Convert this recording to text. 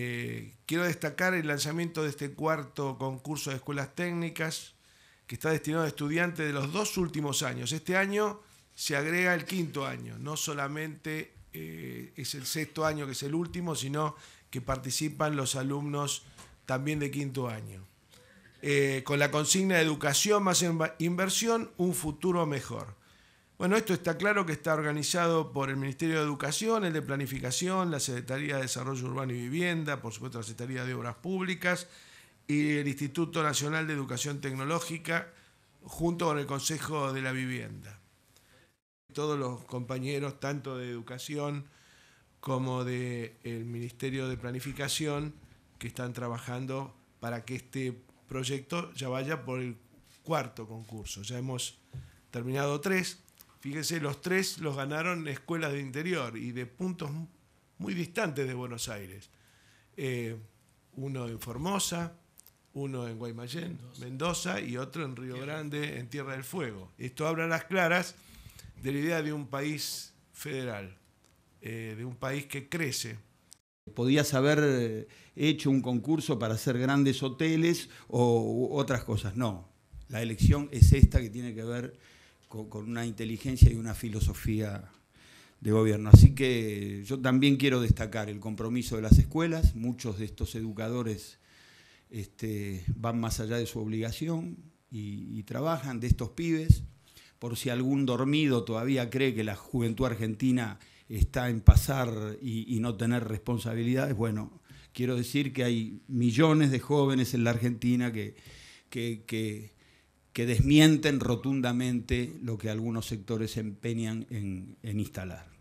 Eh, quiero destacar el lanzamiento de este cuarto concurso de escuelas técnicas que está destinado a estudiantes de los dos últimos años. Este año se agrega el quinto año, no solamente eh, es el sexto año que es el último, sino que participan los alumnos también de quinto año. Eh, con la consigna de educación más inversión, un futuro mejor. Bueno, esto está claro que está organizado por el Ministerio de Educación, el de Planificación, la Secretaría de Desarrollo Urbano y Vivienda, por supuesto la Secretaría de Obras Públicas y el Instituto Nacional de Educación Tecnológica, junto con el Consejo de la Vivienda. Todos los compañeros, tanto de Educación como del Ministerio de Planificación, que están trabajando para que este proyecto ya vaya por el cuarto concurso. Ya hemos terminado tres Fíjense, los tres los ganaron escuelas de interior y de puntos muy distantes de Buenos Aires. Eh, uno en Formosa, uno en Guaymallén, Mendoza. y otro en Río Grande, en Tierra del Fuego. Esto habla a las claras de la idea de un país federal, eh, de un país que crece. Podías haber eh, hecho un concurso para hacer grandes hoteles o otras cosas. No, la elección es esta que tiene que ver con, una inteligencia y una filosofía de gobierno. Así que yo también quiero destacar el compromiso de las escuelas, muchos de estos educadores este, van más allá de su obligación y, trabajan de estos pibes, por si algún dormido todavía cree que la juventud argentina está en pasar y, no tener responsabilidades, bueno, quiero decir que hay millones de jóvenes en la Argentina que, que que desmienten rotundamente lo que algunos sectores empeñan en instalar.